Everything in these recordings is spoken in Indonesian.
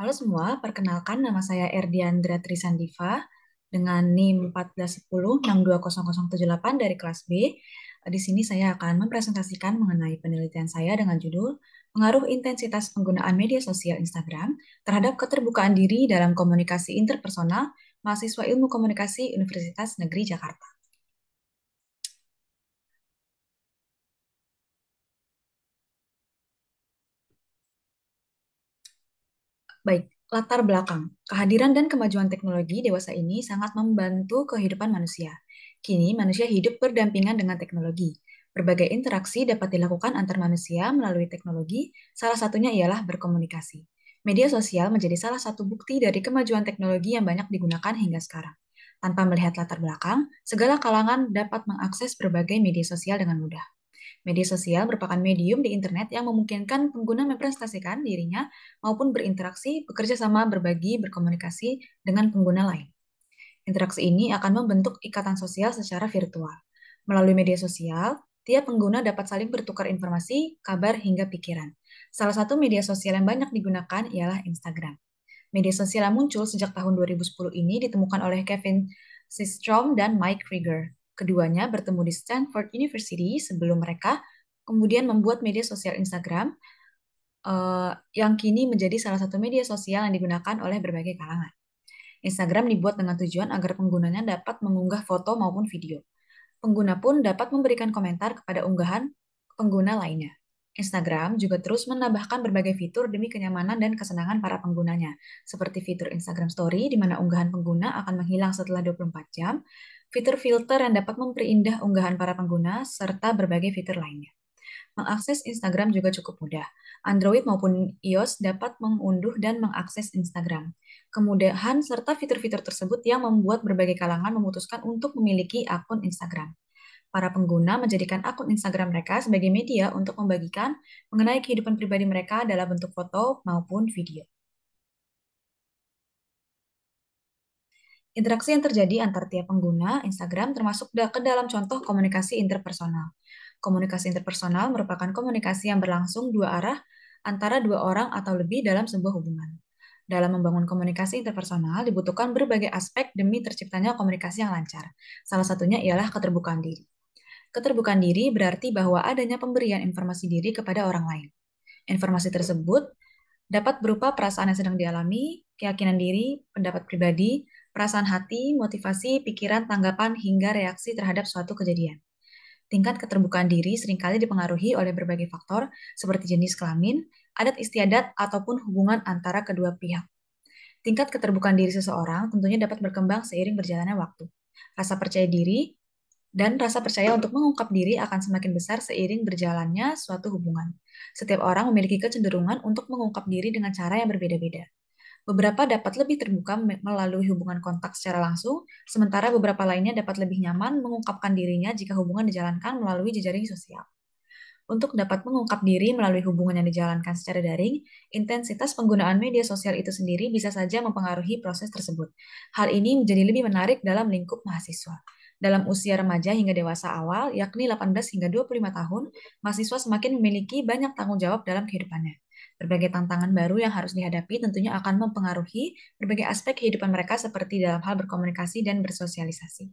Halo semua, perkenalkan nama saya Erdian Erdiandra Trisandiva dengan NIM 1410620078 dari kelas B. Di sini saya akan mempresentasikan mengenai penelitian saya dengan judul Pengaruh Intensitas Penggunaan Media Sosial Instagram terhadap Keterbukaan Diri dalam Komunikasi Interpersonal Mahasiswa Ilmu Komunikasi Universitas Negeri Jakarta. Baik, latar belakang, kehadiran dan kemajuan teknologi dewasa ini sangat membantu kehidupan manusia. Kini, manusia hidup berdampingan dengan teknologi. Berbagai interaksi dapat dilakukan antar manusia melalui teknologi, salah satunya ialah berkomunikasi. Media sosial menjadi salah satu bukti dari kemajuan teknologi yang banyak digunakan hingga sekarang. Tanpa melihat latar belakang, segala kalangan dapat mengakses berbagai media sosial dengan mudah. Media sosial merupakan medium di internet yang memungkinkan pengguna mempresentasikan dirinya maupun berinteraksi, bekerja sama, berbagi, berkomunikasi dengan pengguna lain. Interaksi ini akan membentuk ikatan sosial secara virtual. Melalui media sosial, tiap pengguna dapat saling bertukar informasi, kabar, hingga pikiran. Salah satu media sosial yang banyak digunakan ialah Instagram. Media sosial yang muncul sejak tahun 2010 ini ditemukan oleh Kevin Systrom dan Mike Krieger. Keduanya bertemu di Stanford University sebelum mereka kemudian membuat media sosial Instagram uh, yang kini menjadi salah satu media sosial yang digunakan oleh berbagai kalangan. Instagram dibuat dengan tujuan agar penggunanya dapat mengunggah foto maupun video. Pengguna pun dapat memberikan komentar kepada unggahan pengguna lainnya. Instagram juga terus menambahkan berbagai fitur demi kenyamanan dan kesenangan para penggunanya, seperti fitur Instagram Story di mana unggahan pengguna akan menghilang setelah 24 jam, fitur-filter yang dapat memperindah unggahan para pengguna, serta berbagai fitur lainnya. Mengakses Instagram juga cukup mudah. Android maupun iOS dapat mengunduh dan mengakses Instagram. Kemudahan serta fitur-fitur tersebut yang membuat berbagai kalangan memutuskan untuk memiliki akun Instagram. Para pengguna menjadikan akun Instagram mereka sebagai media untuk membagikan mengenai kehidupan pribadi mereka dalam bentuk foto maupun video. Interaksi yang terjadi antar tiap pengguna Instagram termasuk ke dalam contoh komunikasi interpersonal. Komunikasi interpersonal merupakan komunikasi yang berlangsung dua arah antara dua orang atau lebih dalam sebuah hubungan. Dalam membangun komunikasi interpersonal dibutuhkan berbagai aspek demi terciptanya komunikasi yang lancar. Salah satunya ialah keterbukaan diri. Keterbukaan diri berarti bahwa adanya pemberian informasi diri kepada orang lain. Informasi tersebut dapat berupa perasaan yang sedang dialami, keyakinan diri, pendapat pribadi, perasaan hati, motivasi, pikiran, tanggapan, hingga reaksi terhadap suatu kejadian. Tingkat keterbukaan diri seringkali dipengaruhi oleh berbagai faktor seperti jenis kelamin, adat istiadat, ataupun hubungan antara kedua pihak. Tingkat keterbukaan diri seseorang tentunya dapat berkembang seiring berjalannya waktu. Rasa percaya diri dan rasa percaya untuk mengungkap diri akan semakin besar seiring berjalannya suatu hubungan. Setiap orang memiliki kecenderungan untuk mengungkap diri dengan cara yang berbeda-beda. Beberapa dapat lebih terbuka melalui hubungan kontak secara langsung, sementara beberapa lainnya dapat lebih nyaman mengungkapkan dirinya jika hubungan dijalankan melalui jejaring sosial. Untuk dapat mengungkap diri melalui hubungan yang dijalankan secara daring, intensitas penggunaan media sosial itu sendiri bisa saja mempengaruhi proses tersebut. Hal ini menjadi lebih menarik dalam lingkup mahasiswa. Dalam usia remaja hingga dewasa awal, yakni 18 hingga 25 tahun, mahasiswa semakin memiliki banyak tanggung jawab dalam kehidupannya. Berbagai tantangan baru yang harus dihadapi tentunya akan mempengaruhi berbagai aspek kehidupan mereka seperti dalam hal berkomunikasi dan bersosialisasi.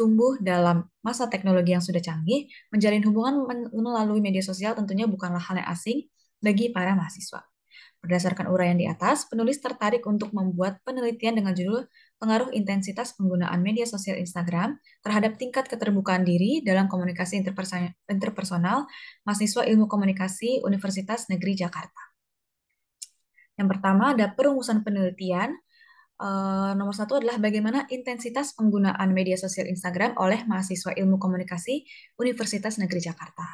Tumbuh dalam masa teknologi yang sudah canggih, menjalin hubungan melalui media sosial tentunya bukanlah hal yang asing bagi para mahasiswa. Berdasarkan uraian di atas, penulis tertarik untuk membuat penelitian dengan judul Pengaruh Intensitas Penggunaan Media Sosial Instagram terhadap tingkat keterbukaan diri dalam komunikasi interpersonal mahasiswa ilmu komunikasi Universitas Negeri Jakarta. Yang pertama ada perumusan penelitian. Uh, nomor satu adalah bagaimana intensitas penggunaan media sosial Instagram oleh mahasiswa ilmu komunikasi Universitas Negeri Jakarta.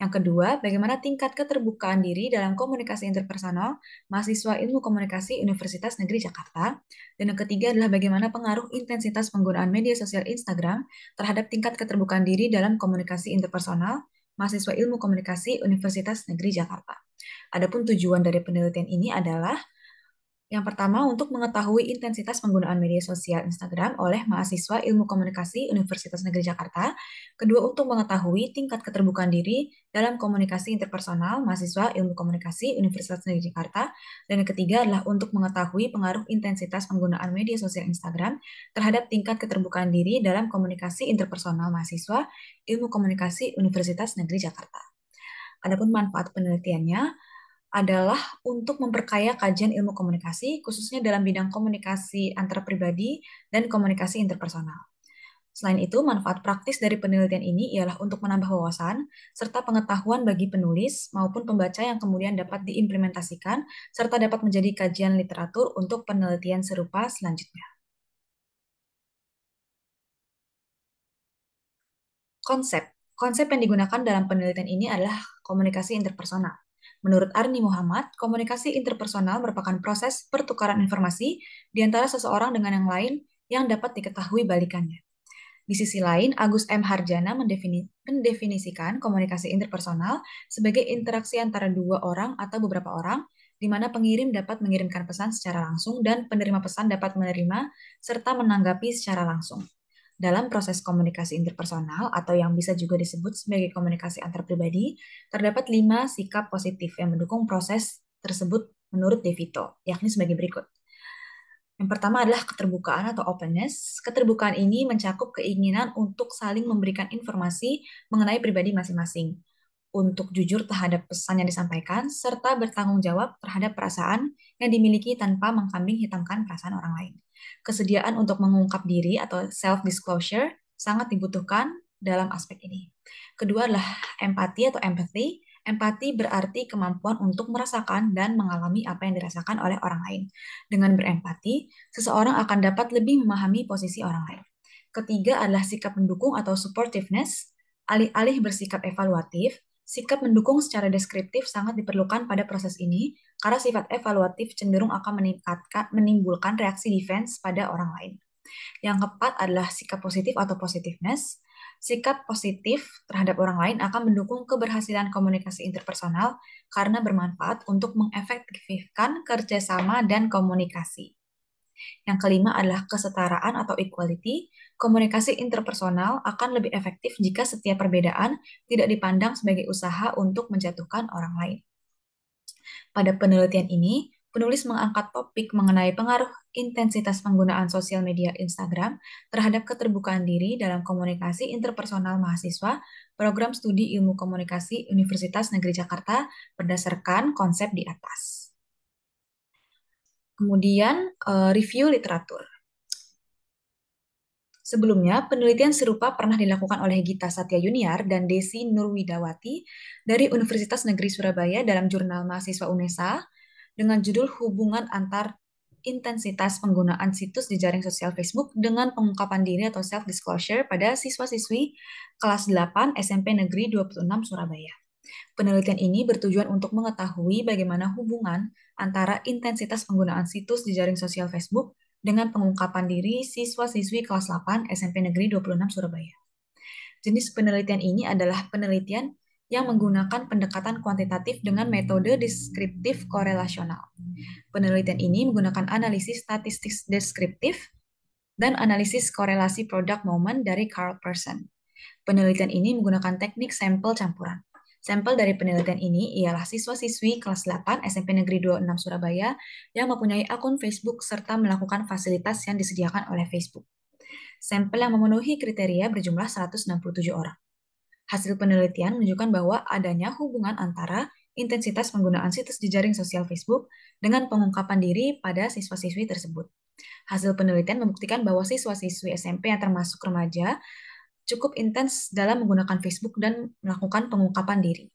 Yang kedua, bagaimana tingkat keterbukaan diri dalam komunikasi interpersonal mahasiswa ilmu komunikasi Universitas Negeri Jakarta. Dan yang ketiga adalah bagaimana pengaruh intensitas penggunaan media sosial Instagram terhadap tingkat keterbukaan diri dalam komunikasi interpersonal mahasiswa ilmu komunikasi Universitas Negeri Jakarta. Adapun tujuan dari penelitian ini adalah yang pertama untuk mengetahui intensitas penggunaan media sosial Instagram oleh mahasiswa Ilmu Komunikasi Universitas Negeri Jakarta. Kedua untuk mengetahui tingkat keterbukaan diri dalam komunikasi interpersonal mahasiswa Ilmu Komunikasi Universitas Negeri Jakarta. Dan yang ketiga adalah untuk mengetahui pengaruh intensitas penggunaan media sosial Instagram terhadap tingkat keterbukaan diri dalam komunikasi interpersonal mahasiswa Ilmu Komunikasi Universitas Negeri Jakarta. Adapun manfaat penelitiannya adalah untuk memperkaya kajian ilmu komunikasi, khususnya dalam bidang komunikasi pribadi dan komunikasi interpersonal. Selain itu, manfaat praktis dari penelitian ini ialah untuk menambah wawasan serta pengetahuan bagi penulis maupun pembaca yang kemudian dapat diimplementasikan serta dapat menjadi kajian literatur untuk penelitian serupa selanjutnya. Konsep Konsep yang digunakan dalam penelitian ini adalah komunikasi interpersonal. Menurut Arni Muhammad, komunikasi interpersonal merupakan proses pertukaran informasi di antara seseorang dengan yang lain yang dapat diketahui balikannya. Di sisi lain, Agus M. Harjana mendefini, mendefinisikan komunikasi interpersonal sebagai interaksi antara dua orang atau beberapa orang, di mana pengirim dapat mengirimkan pesan secara langsung dan penerima pesan dapat menerima serta menanggapi secara langsung. Dalam proses komunikasi interpersonal atau yang bisa juga disebut sebagai komunikasi antar pribadi terdapat lima sikap positif yang mendukung proses tersebut menurut Devito yakni sebagai berikut. Yang pertama adalah keterbukaan atau openness. Keterbukaan ini mencakup keinginan untuk saling memberikan informasi mengenai pribadi masing-masing untuk jujur terhadap pesan yang disampaikan, serta bertanggung jawab terhadap perasaan yang dimiliki tanpa mengkambing hitamkan perasaan orang lain. Kesediaan untuk mengungkap diri atau self-disclosure sangat dibutuhkan dalam aspek ini. Kedua adalah empati atau empathy. Empati berarti kemampuan untuk merasakan dan mengalami apa yang dirasakan oleh orang lain. Dengan berempati, seseorang akan dapat lebih memahami posisi orang lain. Ketiga adalah sikap mendukung atau supportiveness. Alih-alih bersikap evaluatif, Sikap mendukung secara deskriptif sangat diperlukan pada proses ini karena sifat evaluatif cenderung akan meningkatkan menimbulkan reaksi defense pada orang lain. Yang keempat adalah sikap positif atau positiveness. Sikap positif terhadap orang lain akan mendukung keberhasilan komunikasi interpersonal karena bermanfaat untuk mengefektifkan kerjasama dan komunikasi. Yang kelima adalah kesetaraan atau equality. Komunikasi interpersonal akan lebih efektif jika setiap perbedaan tidak dipandang sebagai usaha untuk menjatuhkan orang lain. Pada penelitian ini, penulis mengangkat topik mengenai pengaruh intensitas penggunaan sosial media Instagram terhadap keterbukaan diri dalam komunikasi interpersonal mahasiswa program studi ilmu komunikasi Universitas Negeri Jakarta berdasarkan konsep di atas. Kemudian, eh, review literatur. Sebelumnya, penelitian serupa pernah dilakukan oleh Gita Satya Yuniar dan Desi Nurwidawati dari Universitas Negeri Surabaya dalam jurnal mahasiswa UNESA dengan judul Hubungan Antar Intensitas Penggunaan Situs di Jaring Sosial Facebook dengan Pengungkapan Diri atau Self-Disclosure pada siswa-siswi kelas 8 SMP Negeri 26 Surabaya. Penelitian ini bertujuan untuk mengetahui bagaimana hubungan antara intensitas penggunaan situs di jaring sosial Facebook dengan pengungkapan diri siswa-siswi kelas 8 SMP Negeri 26 Surabaya. Jenis penelitian ini adalah penelitian yang menggunakan pendekatan kuantitatif dengan metode deskriptif korelasional. Penelitian ini menggunakan analisis statistik deskriptif dan analisis korelasi produk momen dari Carl Person. Penelitian ini menggunakan teknik sampel campuran. Sampel dari penelitian ini ialah siswa-siswi kelas 8 SMP Negeri 26 Surabaya yang mempunyai akun Facebook serta melakukan fasilitas yang disediakan oleh Facebook. Sampel yang memenuhi kriteria berjumlah 167 orang. Hasil penelitian menunjukkan bahwa adanya hubungan antara intensitas penggunaan situs jejaring sosial Facebook dengan pengungkapan diri pada siswa-siswi tersebut. Hasil penelitian membuktikan bahwa siswa-siswi SMP yang termasuk remaja cukup intens dalam menggunakan Facebook dan melakukan pengungkapan diri.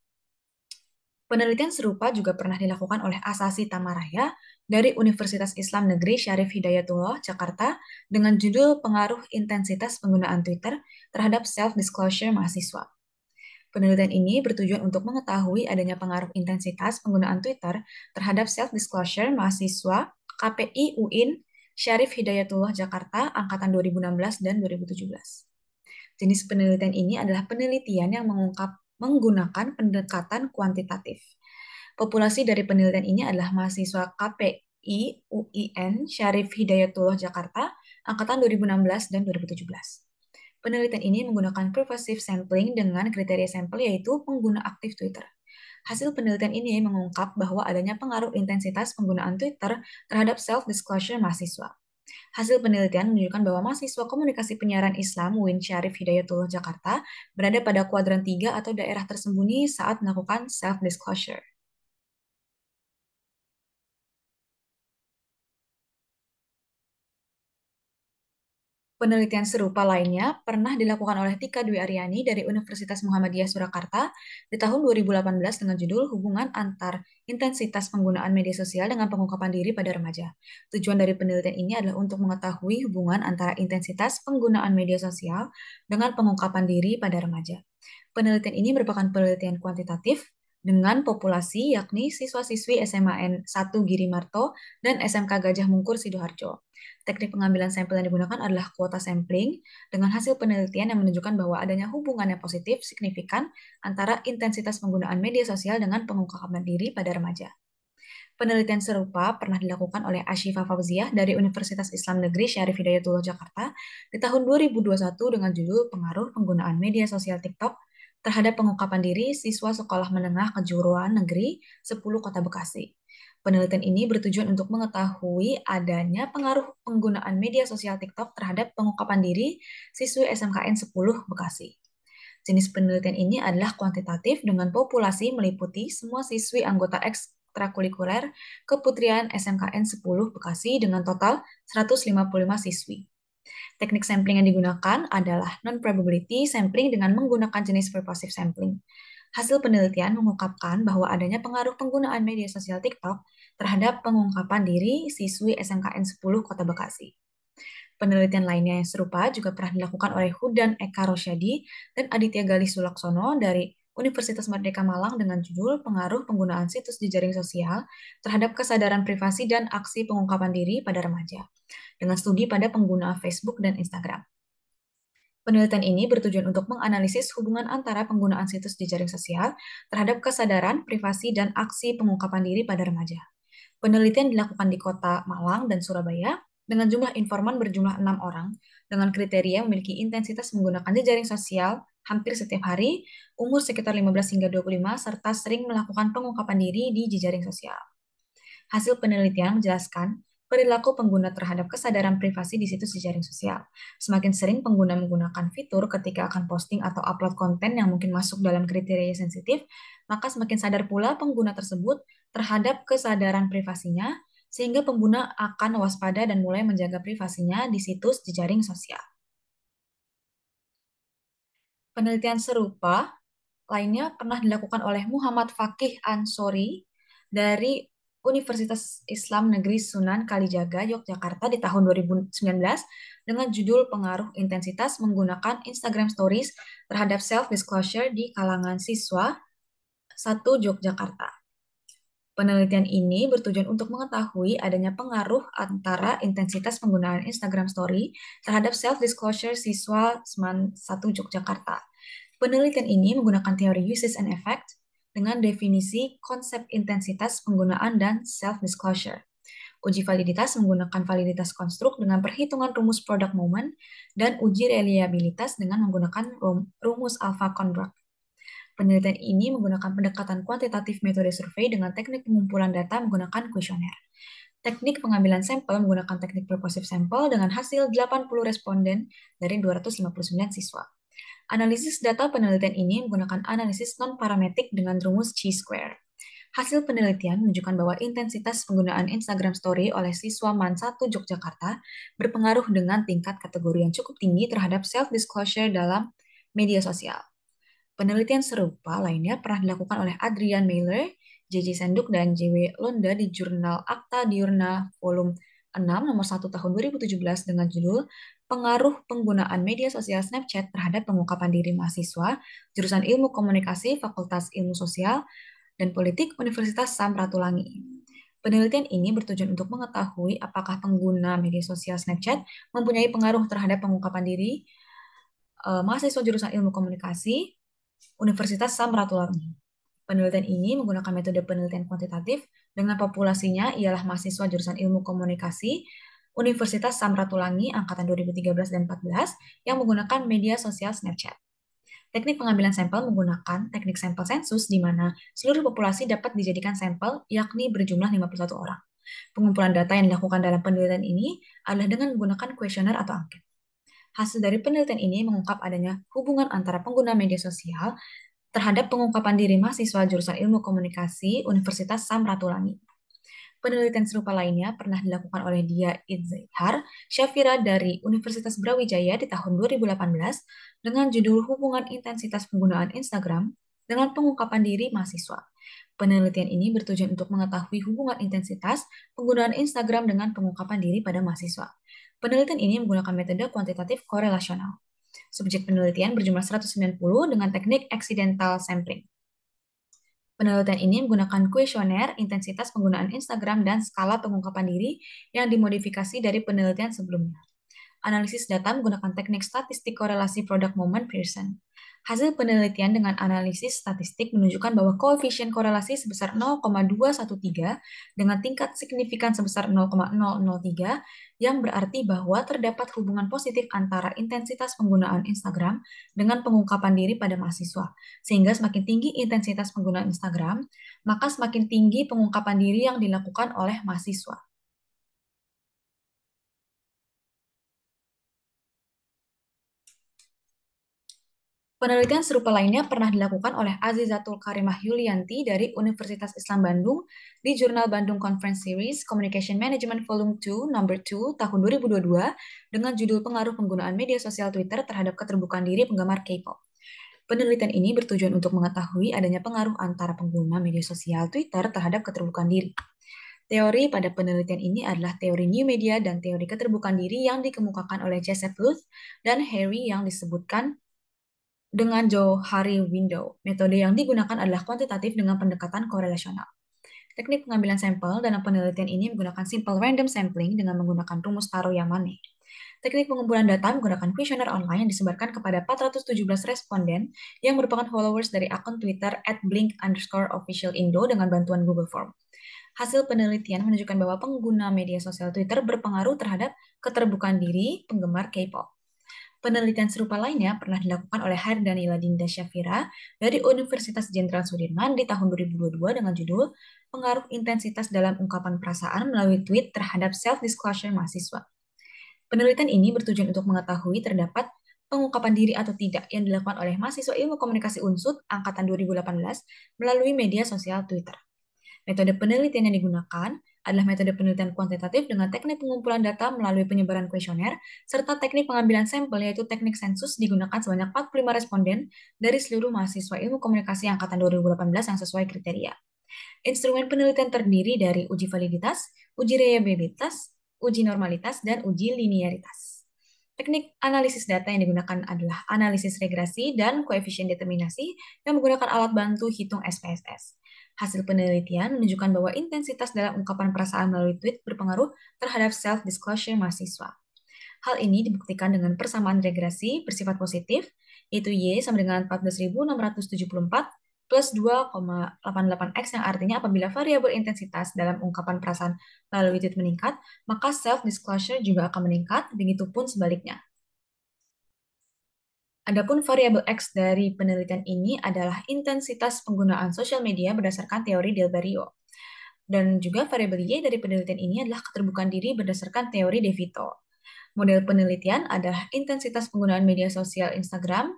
Penelitian serupa juga pernah dilakukan oleh Asasi Tamaraya dari Universitas Islam Negeri Syarif Hidayatullah, Jakarta, dengan judul Pengaruh Intensitas Penggunaan Twitter terhadap Self-Disclosure Mahasiswa. Penelitian ini bertujuan untuk mengetahui adanya pengaruh intensitas penggunaan Twitter terhadap self-disclosure mahasiswa KPI UIN Syarif Hidayatullah Jakarta Angkatan 2016 dan 2017. Jenis penelitian ini adalah penelitian yang mengungkap menggunakan pendekatan kuantitatif. Populasi dari penelitian ini adalah mahasiswa KPI UIN Syarif Hidayatullah Jakarta angkatan 2016 dan 2017. Penelitian ini menggunakan pervasive sampling dengan kriteria sampel yaitu pengguna aktif Twitter. Hasil penelitian ini mengungkap bahwa adanya pengaruh intensitas penggunaan Twitter terhadap self-disclosure mahasiswa. Hasil penelitian menunjukkan bahwa mahasiswa komunikasi penyiaran Islam Win Syarif Hidayatullah Jakarta berada pada kuadran tiga atau daerah tersembunyi saat melakukan self-disclosure. Penelitian serupa lainnya pernah dilakukan oleh Tika Dwi Ariani dari Universitas Muhammadiyah Surakarta di tahun 2018 dengan judul Hubungan Antar Intensitas Penggunaan Media Sosial dengan Pengungkapan Diri pada Remaja. Tujuan dari penelitian ini adalah untuk mengetahui hubungan antara intensitas penggunaan media sosial dengan pengungkapan diri pada remaja. Penelitian ini merupakan penelitian kuantitatif dengan populasi yakni siswa-siswi SMA n 1 Giri Marto dan SMK Gajah Mungkur Sidoarjo. Teknik pengambilan sampel yang digunakan adalah kuota sampling dengan hasil penelitian yang menunjukkan bahwa adanya hubungan yang positif signifikan antara intensitas penggunaan media sosial dengan pengungkapan diri pada remaja. Penelitian serupa pernah dilakukan oleh Ashifa Fauziah dari Universitas Islam Negeri Syarif Hidayatullah Jakarta di tahun 2021 dengan judul Pengaruh Penggunaan Media Sosial TikTok terhadap pengungkapan diri siswa sekolah menengah kejuruan negeri 10 Kota Bekasi. Penelitian ini bertujuan untuk mengetahui adanya pengaruh penggunaan media sosial TikTok terhadap pengungkapan diri siswi SMKN 10 Bekasi. Jenis penelitian ini adalah kuantitatif dengan populasi meliputi semua siswi anggota ekstrakurikuler keputrian SMKN 10 Bekasi dengan total 155 siswi. Teknik sampling yang digunakan adalah non-probability sampling dengan menggunakan jenis purposive sampling. Hasil penelitian mengungkapkan bahwa adanya pengaruh penggunaan media sosial TikTok terhadap pengungkapan diri siswi SMKN 10 Kota Bekasi. Penelitian lainnya yang serupa juga pernah dilakukan oleh Hudan Eka Rosyadi dan Aditya Galih Sulaksono dari Universitas Merdeka Malang dengan judul Pengaruh Penggunaan Situs di Jaring Sosial terhadap Kesadaran Privasi dan Aksi Pengungkapan Diri pada Remaja, dengan studi pada pengguna Facebook dan Instagram. Penelitian ini bertujuan untuk menganalisis hubungan antara penggunaan situs di jaring sosial terhadap kesadaran, privasi, dan aksi pengungkapan diri pada remaja. Penelitian dilakukan di kota Malang dan Surabaya dengan jumlah informan berjumlah enam orang, dengan kriteria memiliki intensitas menggunakan jejaring sosial hampir setiap hari, umur sekitar 15 hingga 25, serta sering melakukan pengungkapan diri di jejaring sosial. Hasil penelitian menjelaskan perilaku pengguna terhadap kesadaran privasi di situs jejaring sosial. Semakin sering pengguna menggunakan fitur ketika akan posting atau upload konten yang mungkin masuk dalam kriteria sensitif, maka semakin sadar pula pengguna tersebut terhadap kesadaran privasinya sehingga pengguna akan waspada dan mulai menjaga privasinya di situs jejaring sosial. Penelitian serupa lainnya pernah dilakukan oleh Muhammad Fakih Ansori dari Universitas Islam Negeri Sunan Kalijaga, Yogyakarta di tahun 2019 dengan judul Pengaruh Intensitas Menggunakan Instagram Stories Terhadap Self-Disclosure di Kalangan Siswa 1 Yogyakarta. Penelitian ini bertujuan untuk mengetahui adanya pengaruh antara intensitas penggunaan Instagram Story terhadap self-disclosure siswa SMAN 1 Yogyakarta. Penelitian ini menggunakan teori uses and effect dengan definisi konsep intensitas penggunaan dan self-disclosure. Uji validitas menggunakan validitas konstruk dengan perhitungan rumus product moment dan uji reliabilitas dengan menggunakan rumus alpha contract. Penelitian ini menggunakan pendekatan kuantitatif metode survei dengan teknik pengumpulan data menggunakan kuesioner. Teknik pengambilan sampel menggunakan teknik purposive sampel dengan hasil 80 responden dari 259 siswa. Analisis data penelitian ini menggunakan analisis non parametrik dengan rumus chi-square. Hasil penelitian menunjukkan bahwa intensitas penggunaan Instagram Story oleh siswa MAN 1 Yogyakarta berpengaruh dengan tingkat kategori yang cukup tinggi terhadap self-disclosure dalam media sosial. Penelitian serupa lainnya pernah dilakukan oleh Adrian Mailer, J.J. Senduk, dan J.W. Londa di jurnal Akta Diurna Volume 6 nomor 1 tahun 2017 dengan judul Pengaruh Penggunaan Media Sosial Snapchat terhadap Pengungkapan Diri Mahasiswa, Jurusan Ilmu Komunikasi, Fakultas Ilmu Sosial, dan Politik Universitas Samratulangi. Penelitian ini bertujuan untuk mengetahui apakah pengguna media sosial Snapchat mempunyai pengaruh terhadap pengungkapan diri eh, mahasiswa jurusan ilmu komunikasi, Universitas Sam Ratulangi. Penelitian ini menggunakan metode penelitian kuantitatif dengan populasinya ialah mahasiswa jurusan ilmu komunikasi Universitas Samratulangi angkatan 2013 dan 14 yang menggunakan media sosial Snapchat. Teknik pengambilan sampel menggunakan teknik sampel sensus di mana seluruh populasi dapat dijadikan sampel yakni berjumlah 51 orang. Pengumpulan data yang dilakukan dalam penelitian ini adalah dengan menggunakan kuesioner atau angket. Hasil dari penelitian ini mengungkap adanya hubungan antara pengguna media sosial terhadap pengungkapan diri mahasiswa jurusan ilmu komunikasi Universitas Samratulangi. Penelitian serupa lainnya pernah dilakukan oleh Dia Izhar Syafira dari Universitas Brawijaya di tahun 2018 dengan judul Hubungan Intensitas Penggunaan Instagram dengan Pengungkapan Diri Mahasiswa. Penelitian ini bertujuan untuk mengetahui hubungan intensitas penggunaan Instagram dengan pengungkapan diri pada mahasiswa. Penelitian ini menggunakan metode kuantitatif korelasional. Subjek penelitian berjumlah 190 dengan teknik accidental sampling. Penelitian ini menggunakan kuesioner, intensitas penggunaan Instagram, dan skala pengungkapan diri yang dimodifikasi dari penelitian sebelumnya. Analisis data menggunakan teknik statistik korelasi produk moment Pearson. Hasil penelitian dengan analisis statistik menunjukkan bahwa koefisien korelasi sebesar 0,213 dengan tingkat signifikan sebesar 0,003 yang berarti bahwa terdapat hubungan positif antara intensitas penggunaan Instagram dengan pengungkapan diri pada mahasiswa. Sehingga semakin tinggi intensitas penggunaan Instagram, maka semakin tinggi pengungkapan diri yang dilakukan oleh mahasiswa. Penelitian serupa lainnya pernah dilakukan oleh Azizatul Karimah Yulianti dari Universitas Islam Bandung di jurnal Bandung Conference Series Communication Management Volume 2 Number 2 tahun 2022 dengan judul Pengaruh Penggunaan Media Sosial Twitter Terhadap Keterbukaan Diri Penggemar K-pop. Penelitian ini bertujuan untuk mengetahui adanya pengaruh antara pengguna media sosial Twitter terhadap keterbukaan diri. Teori pada penelitian ini adalah teori new media dan teori keterbukaan diri yang dikemukakan oleh Joseph Luth dan Harry yang disebutkan dengan Johari Window. Metode yang digunakan adalah kuantitatif dengan pendekatan korelasional. Teknik pengambilan sampel dalam penelitian ini menggunakan simple random sampling dengan menggunakan rumus yang Yamane. Teknik pengumpulan data menggunakan kuesioner online yang disebarkan kepada 417 responden yang merupakan followers dari akun Twitter at blink underscore official Indo dengan bantuan Google Form. Hasil penelitian menunjukkan bahwa pengguna media sosial Twitter berpengaruh terhadap keterbukaan diri penggemar K-pop. Penelitian serupa lainnya pernah dilakukan oleh dan Dinda Syafira dari Universitas Jenderal Sudirman di tahun 2022 dengan judul Pengaruh Intensitas dalam Ungkapan Perasaan melalui Tweet terhadap Self-Disclosure Mahasiswa. Penelitian ini bertujuan untuk mengetahui terdapat pengungkapan diri atau tidak yang dilakukan oleh mahasiswa ilmu komunikasi UNSUD angkatan 2018 melalui media sosial Twitter. Metode penelitian yang digunakan adalah metode penelitian kuantitatif dengan teknik pengumpulan data melalui penyebaran kuesioner serta teknik pengambilan sampel yaitu teknik sensus digunakan sebanyak 45 responden dari seluruh mahasiswa ilmu komunikasi angkatan 2018 yang sesuai kriteria. Instrumen penelitian terdiri dari uji validitas, uji reliabilitas, uji normalitas, dan uji linearitas. Teknik analisis data yang digunakan adalah analisis regresi dan koefisien determinasi yang menggunakan alat bantu hitung SPSS. Hasil penelitian menunjukkan bahwa intensitas dalam ungkapan perasaan melalui tweet berpengaruh terhadap self-disclosure mahasiswa. Hal ini dibuktikan dengan persamaan regresi bersifat positif, yaitu Y sama dengan 14.674 plus 2,88x yang artinya apabila variabel intensitas dalam ungkapan perasaan melalui tweet meningkat, maka self-disclosure juga akan meningkat, pun sebaliknya. Adapun variabel X dari penelitian ini adalah intensitas penggunaan sosial media berdasarkan teori Del Barrio. Dan juga variabel Y dari penelitian ini adalah keterbukaan diri berdasarkan teori DeVito. Model penelitian adalah intensitas penggunaan media sosial Instagram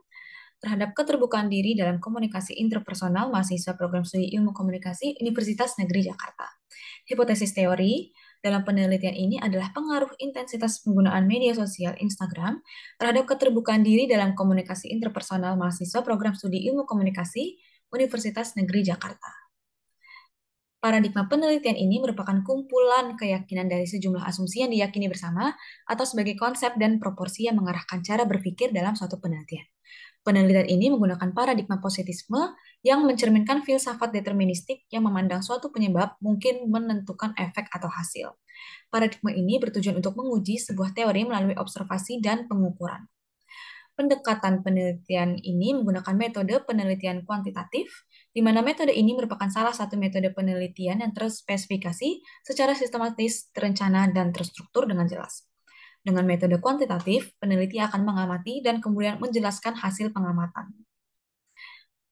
terhadap keterbukaan diri dalam komunikasi interpersonal mahasiswa program studi ilmu komunikasi Universitas Negeri Jakarta. Hipotesis teori, dalam penelitian ini adalah pengaruh intensitas penggunaan media sosial Instagram terhadap keterbukaan diri dalam komunikasi interpersonal mahasiswa program studi ilmu komunikasi Universitas Negeri Jakarta. Paradigma penelitian ini merupakan kumpulan keyakinan dari sejumlah asumsi yang diyakini bersama atau sebagai konsep dan proporsi yang mengarahkan cara berpikir dalam suatu penelitian. Penelitian ini menggunakan paradigma positivisme yang mencerminkan filsafat deterministik yang memandang suatu penyebab mungkin menentukan efek atau hasil. Paradigma ini bertujuan untuk menguji sebuah teori melalui observasi dan pengukuran. Pendekatan penelitian ini menggunakan metode penelitian kuantitatif, di mana metode ini merupakan salah satu metode penelitian yang terspesifikasi secara sistematis, terencana, dan terstruktur dengan jelas. Dengan metode kuantitatif, peneliti akan mengamati dan kemudian menjelaskan hasil pengamatan.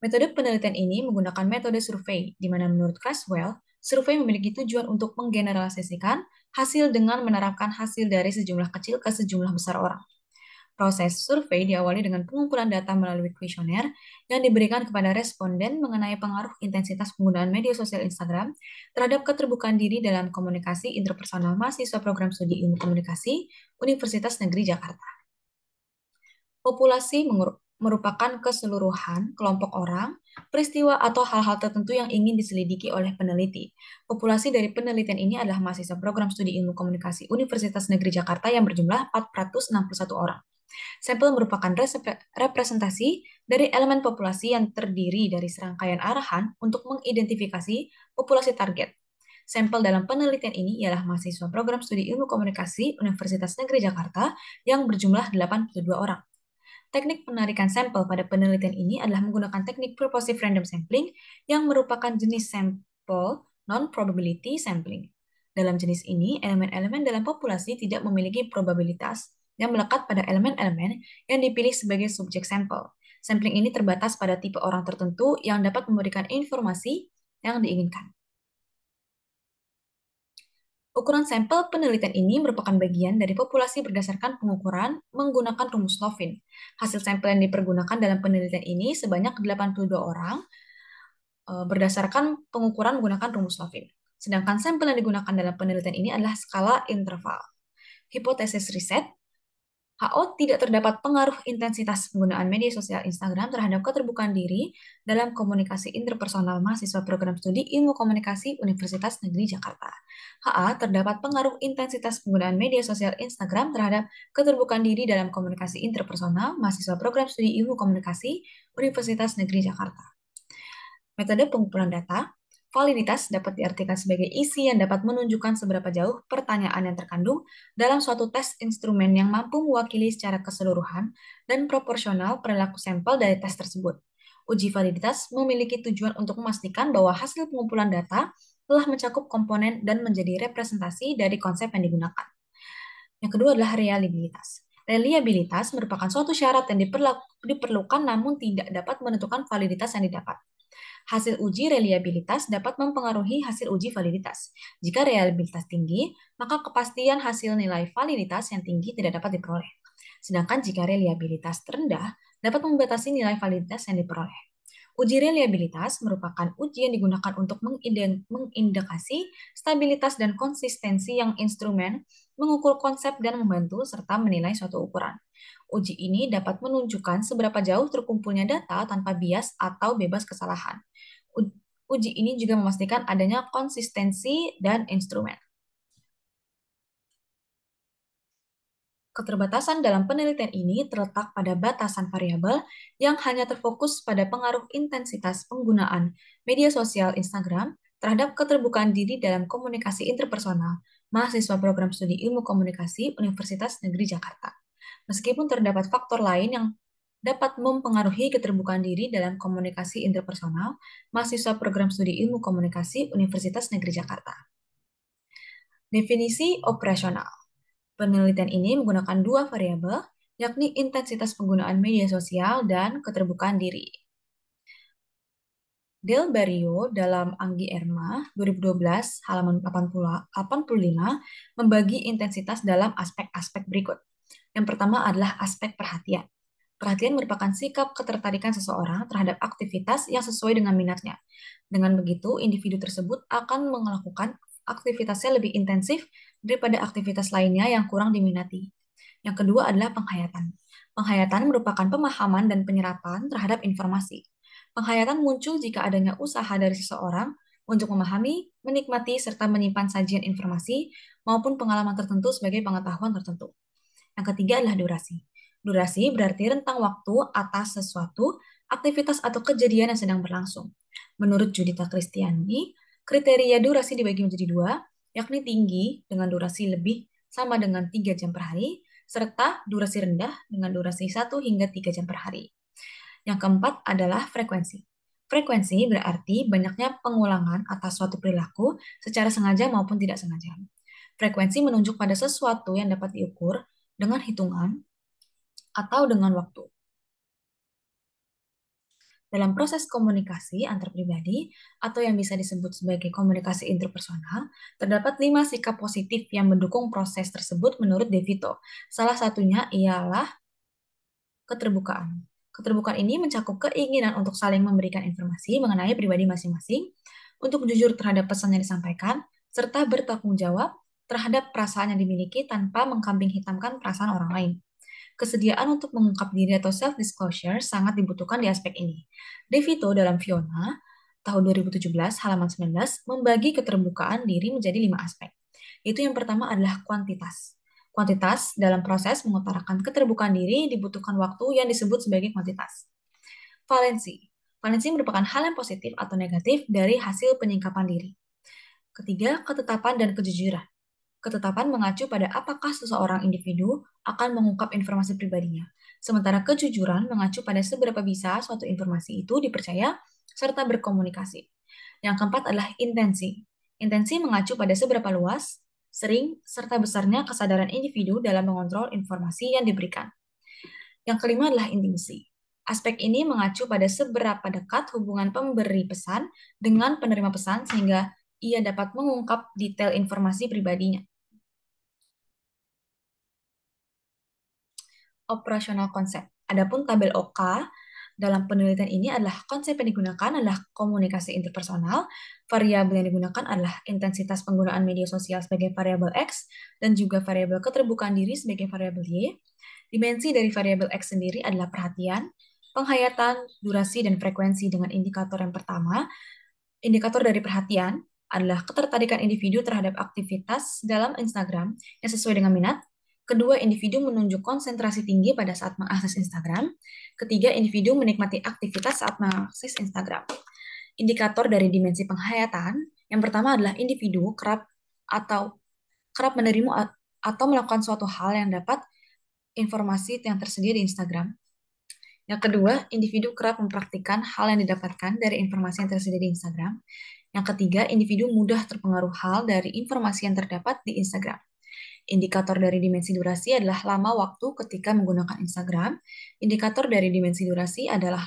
Metode penelitian ini menggunakan metode survei, di mana menurut Creswell, survei memiliki tujuan untuk menggeneralisasikan hasil dengan menerapkan hasil dari sejumlah kecil ke sejumlah besar orang. Proses survei diawali dengan pengumpulan data melalui kuesioner yang diberikan kepada responden mengenai pengaruh intensitas penggunaan media sosial Instagram terhadap keterbukaan diri dalam komunikasi interpersonal mahasiswa program studi ilmu komunikasi Universitas Negeri Jakarta. Populasi merupakan keseluruhan kelompok orang, peristiwa atau hal-hal tertentu yang ingin diselidiki oleh peneliti. Populasi dari penelitian ini adalah mahasiswa program studi ilmu komunikasi Universitas Negeri Jakarta yang berjumlah 461 orang. Sampel merupakan representasi dari elemen populasi yang terdiri dari serangkaian arahan untuk mengidentifikasi populasi target. Sampel dalam penelitian ini ialah mahasiswa program studi ilmu komunikasi Universitas Negeri Jakarta yang berjumlah 82 orang. Teknik penarikan sampel pada penelitian ini adalah menggunakan teknik purposive random sampling yang merupakan jenis sampel non-probability sampling. Dalam jenis ini, elemen-elemen dalam populasi tidak memiliki probabilitas yang melekat pada elemen-elemen yang dipilih sebagai subjek sampel. Sampling ini terbatas pada tipe orang tertentu yang dapat memberikan informasi yang diinginkan. Ukuran sampel penelitian ini merupakan bagian dari populasi berdasarkan pengukuran menggunakan rumus Lovin. Hasil sampel yang dipergunakan dalam penelitian ini sebanyak 82 orang e, berdasarkan pengukuran menggunakan rumus Lovin. Sedangkan sampel yang digunakan dalam penelitian ini adalah skala interval. Hipotesis riset HO tidak terdapat pengaruh intensitas penggunaan media sosial Instagram terhadap keterbukaan diri dalam komunikasi interpersonal mahasiswa program studi Ilmu Komunikasi Universitas Negeri Jakarta. HA terdapat pengaruh intensitas penggunaan media sosial Instagram terhadap keterbukaan diri dalam komunikasi interpersonal mahasiswa program studi Ilmu Komunikasi Universitas Negeri Jakarta. Metode pengumpulan data Validitas dapat diartikan sebagai isi yang dapat menunjukkan seberapa jauh pertanyaan yang terkandung dalam suatu tes instrumen yang mampu mewakili secara keseluruhan dan proporsional perilaku sampel dari tes tersebut. Uji validitas memiliki tujuan untuk memastikan bahwa hasil pengumpulan data telah mencakup komponen dan menjadi representasi dari konsep yang digunakan. Yang kedua adalah reliabilitas. Reliabilitas merupakan suatu syarat yang diperlukan namun tidak dapat menentukan validitas yang didapat hasil uji reliabilitas dapat mempengaruhi hasil uji validitas. Jika reliabilitas tinggi, maka kepastian hasil nilai validitas yang tinggi tidak dapat diperoleh. Sedangkan jika reliabilitas rendah, dapat membatasi nilai validitas yang diperoleh. Uji reliabilitas merupakan uji yang digunakan untuk mengindikasi stabilitas dan konsistensi yang instrumen, mengukur konsep dan membantu serta menilai suatu ukuran. Uji ini dapat menunjukkan seberapa jauh terkumpulnya data tanpa bias atau bebas kesalahan. Uji ini juga memastikan adanya konsistensi dan instrumen. Keterbatasan dalam penelitian ini terletak pada batasan variabel yang hanya terfokus pada pengaruh intensitas penggunaan media sosial Instagram terhadap keterbukaan diri dalam komunikasi interpersonal, mahasiswa program studi ilmu komunikasi Universitas Negeri Jakarta meskipun terdapat faktor lain yang dapat mempengaruhi keterbukaan diri dalam komunikasi interpersonal mahasiswa program studi ilmu komunikasi Universitas Negeri Jakarta. Definisi operasional. Penelitian ini menggunakan dua variabel, yakni intensitas penggunaan media sosial dan keterbukaan diri. Del Barrio dalam Anggi Erma 2012 halaman 80, 85 membagi intensitas dalam aspek-aspek berikut. Yang pertama adalah aspek perhatian. Perhatian merupakan sikap ketertarikan seseorang terhadap aktivitas yang sesuai dengan minatnya. Dengan begitu, individu tersebut akan melakukan aktivitasnya lebih intensif daripada aktivitas lainnya yang kurang diminati. Yang kedua adalah penghayatan. Penghayatan merupakan pemahaman dan penyerapan terhadap informasi. Penghayatan muncul jika adanya usaha dari seseorang untuk memahami, menikmati, serta menyimpan sajian informasi maupun pengalaman tertentu sebagai pengetahuan tertentu. Yang ketiga adalah durasi. Durasi berarti rentang waktu atas sesuatu, aktivitas atau kejadian yang sedang berlangsung. Menurut Judita Kristiani, kriteria durasi dibagi menjadi dua, yakni tinggi dengan durasi lebih sama dengan 3 jam per hari, serta durasi rendah dengan durasi 1 hingga 3 jam per hari. Yang keempat adalah frekuensi. Frekuensi berarti banyaknya pengulangan atas suatu perilaku secara sengaja maupun tidak sengaja. Frekuensi menunjuk pada sesuatu yang dapat diukur dengan hitungan, atau dengan waktu. Dalam proses komunikasi antar pribadi, atau yang bisa disebut sebagai komunikasi interpersonal, terdapat lima sikap positif yang mendukung proses tersebut menurut Devito Salah satunya ialah keterbukaan. Keterbukaan ini mencakup keinginan untuk saling memberikan informasi mengenai pribadi masing-masing, untuk jujur terhadap pesan yang disampaikan, serta bertanggung jawab terhadap perasaan yang dimiliki tanpa mengkambing hitamkan perasaan orang lain. Kesediaan untuk mengungkap diri atau self-disclosure sangat dibutuhkan di aspek ini. DeVito dalam Fiona, tahun 2017, halaman 19, membagi keterbukaan diri menjadi lima aspek. Itu yang pertama adalah kuantitas. Kuantitas dalam proses mengutarakan keterbukaan diri dibutuhkan waktu yang disebut sebagai kuantitas. Valensi. Valensi merupakan hal yang positif atau negatif dari hasil penyingkapan diri. Ketiga, ketetapan dan kejujuran ketetapan mengacu pada apakah seseorang individu akan mengungkap informasi pribadinya. Sementara kejujuran mengacu pada seberapa bisa suatu informasi itu dipercaya serta berkomunikasi. Yang keempat adalah intensi. Intensi mengacu pada seberapa luas, sering, serta besarnya kesadaran individu dalam mengontrol informasi yang diberikan. Yang kelima adalah intimasi. Aspek ini mengacu pada seberapa dekat hubungan pemberi pesan dengan penerima pesan sehingga ia dapat mengungkap detail informasi pribadinya. operasional konsep. Adapun tabel OK dalam penelitian ini adalah konsep yang digunakan adalah komunikasi interpersonal, variabel yang digunakan adalah intensitas penggunaan media sosial sebagai variabel X dan juga variabel keterbukaan diri sebagai variabel Y. Dimensi dari variabel X sendiri adalah perhatian, penghayatan, durasi dan frekuensi dengan indikator yang pertama. Indikator dari perhatian adalah ketertarikan individu terhadap aktivitas dalam Instagram yang sesuai dengan minat Kedua, individu menunjuk konsentrasi tinggi pada saat mengakses Instagram. Ketiga, individu menikmati aktivitas saat mengakses Instagram. Indikator dari dimensi penghayatan, yang pertama adalah individu kerap atau kerap menerima atau melakukan suatu hal yang dapat informasi yang tersedia di Instagram. Yang kedua, individu kerap mempraktikkan hal yang didapatkan dari informasi yang tersedia di Instagram. Yang ketiga, individu mudah terpengaruh hal dari informasi yang terdapat di Instagram. Indikator dari dimensi durasi adalah lama waktu ketika menggunakan Instagram. Indikator dari dimensi durasi adalah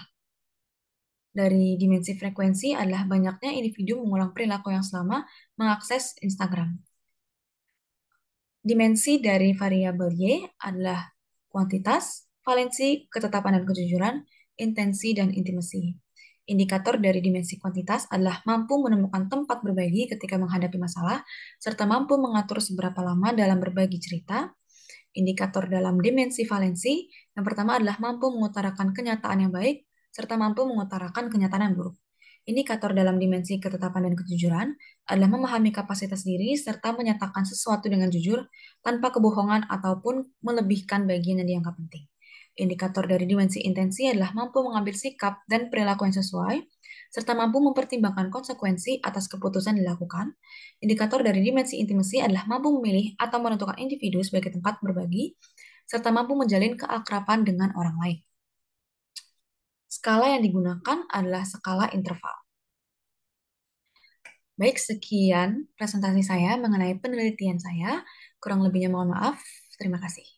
dari dimensi frekuensi adalah banyaknya individu mengulang perilaku yang selama mengakses Instagram. Dimensi dari variabel Y adalah kuantitas, valensi, ketetapan dan kejujuran, intensi, dan intimasi. Indikator dari dimensi kuantitas adalah mampu menemukan tempat berbagi ketika menghadapi masalah, serta mampu mengatur seberapa lama dalam berbagi cerita. Indikator dalam dimensi valensi, yang pertama adalah mampu mengutarakan kenyataan yang baik, serta mampu mengutarakan kenyataan yang buruk. Indikator dalam dimensi ketetapan dan kejujuran adalah memahami kapasitas diri serta menyatakan sesuatu dengan jujur tanpa kebohongan ataupun melebihkan bagian yang dianggap penting. Indikator dari dimensi intensi adalah mampu mengambil sikap dan perilaku yang sesuai, serta mampu mempertimbangkan konsekuensi atas keputusan dilakukan. Indikator dari dimensi intimasi adalah mampu memilih atau menentukan individu sebagai tempat berbagi, serta mampu menjalin keakraban dengan orang lain. Skala yang digunakan adalah skala interval. Baik, sekian presentasi saya mengenai penelitian saya. Kurang lebihnya mohon maaf. Terima kasih.